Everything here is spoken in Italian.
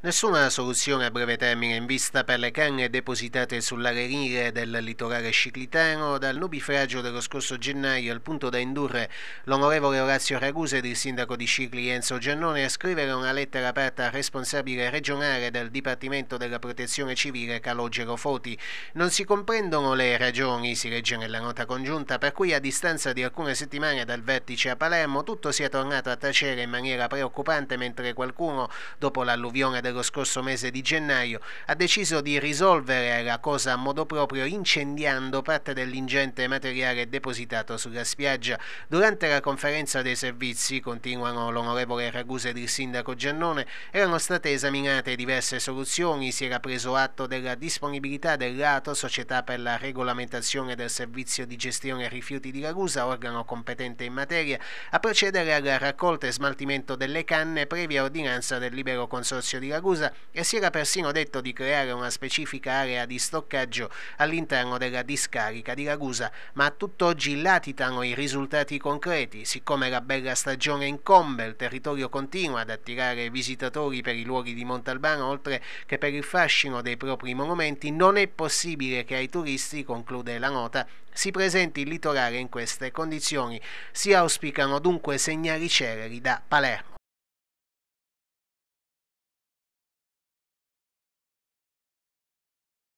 Nessuna soluzione a breve termine in vista per le canne depositate sull'arerire del litorale ciclitano dal nubifragio dello scorso gennaio al punto da indurre l'onorevole Orazio Raguse ed il sindaco di Cicli Enzo Giannone a scrivere una lettera aperta al responsabile regionale del Dipartimento della Protezione Civile Calogero Foti. Non si comprendono le ragioni, si legge nella nota congiunta, per cui a distanza di alcune settimane dal vertice a Palermo tutto sia tornato a tacere in maniera preoccupante mentre qualcuno, dopo l'alluvione del dello scorso mese di gennaio, ha deciso di risolvere la cosa a modo proprio incendiando parte dell'ingente materiale depositato sulla spiaggia. Durante la conferenza dei servizi, continuano l'onorevole Ragusa ed il sindaco Giannone, erano state esaminate diverse soluzioni, si era preso atto della disponibilità del lato Società per la Regolamentazione del Servizio di Gestione Rifiuti di Ragusa, organo competente in materia, a procedere alla raccolta e smaltimento delle canne previa ordinanza del libero consorzio di Ragusa Siracusa e si era persino detto di creare una specifica area di stoccaggio all'interno della discarica di Ragusa, ma a tutt'oggi latitano i risultati concreti, siccome la bella stagione incombe, il territorio continua ad attirare visitatori per i luoghi di Montalbano oltre che per il fascino dei propri monumenti, non è possibile che ai turisti, conclude la nota, si presenti il litorale in queste condizioni. Si auspicano dunque segnali celeri da Palermo.